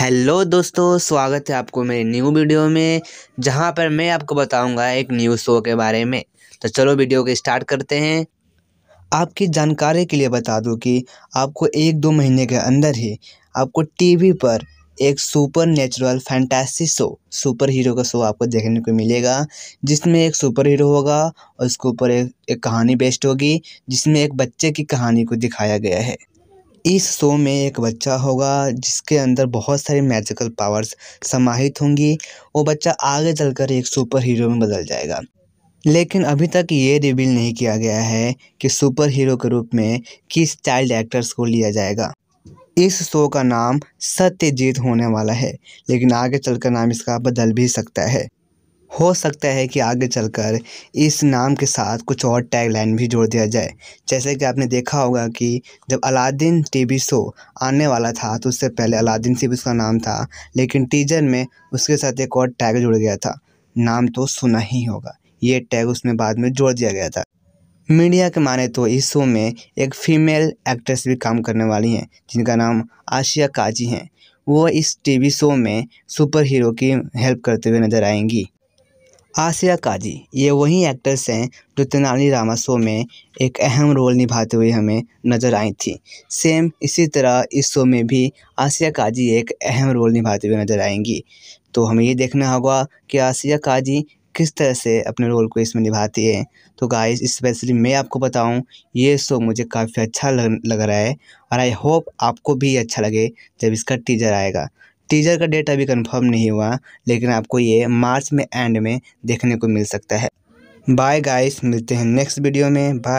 hello दोस्तों स्वागत है आपको मेरे न्यू वीडियो में जहां पर मैं आपको बताऊंगा एक न्यू शो के बारे में तो चलो वीडियो के स्टार्ट करते हैं आपकी जानकारी के लिए बता दूं कि आपको एक दो महीने के अंदर ही आपको टीवी पर एक supernatural fantasy show superhero का शो आपको देखने को मिलेगा जिसमें एक सुपर हीरो होगा और उसके ऊपर एक, एक कहानी बेस्ड होगी जिसमें एक बच्चे की कहानी को दिखाया गया है इस शो में एक बच्चा होगा जिसके अंदर बहुत सारी मैजिकल पावर्स समाहित होंगी वो बच्चा आगे चलकर एक सुपर हीरो में बदल जाएगा लेकिन अभी तक ये रिवील नहीं किया गया है कि सुपर हीरो के रूप में किस चाइल्ड एक्टर्स को लिया जाएगा इस शो का नाम सत्यजीत होने वाला है लेकिन आगे चलकर नाम इसका बदल भी सकता है हो सकता है कि आगे चलकर इस नाम के साथ कुछ और टैगलाइन भी जोड़ दिया जाए जैसे कि आपने देखा होगा कि जब अलादीन टीवी शो आने वाला था तो उससे पहले अलादीन से भी उसका नाम था लेकिन टीजर में उसके साथ एक और टैग जुड़ गया था नाम तो सुना ही होगा ये टैग उसमें बाद में जोड़ दिया गया था मीडिया के माने तो इस शो में एक फीमेल एक्ट्रेस भी काम करने वाली हैं जिनका नाम आशिया काजी हैं वो इस टीवी शो में सुपर हीरो की हेल्प करते हुए नजर आएंगी आसिया काजी ये वही एक्ट्रेस हैं जो तेनाली रामा शो में एक अहम रोल निभाते हुए हमें नज़र आई थी सेम इसी तरह इस शो में भी आसिया काजी एक अहम रोल निभाते हुए नज़र आएंगी तो हमें ये देखना होगा कि आसिया काजी किस तरह से अपने रोल को इसमें निभाती है तो गाइस स्पेशली मैं आपको बताऊं ये शो मुझे काफ़ी अच्छा लग लग रहा है और आई होप आपको भी अच्छा लगे जब इसका टीजर आएगा टीजर का डेट अभी कंफर्म नहीं हुआ लेकिन आपको ये मार्च में एंड में देखने को मिल सकता है बाय गाइस मिलते हैं नेक्स्ट वीडियो में बाय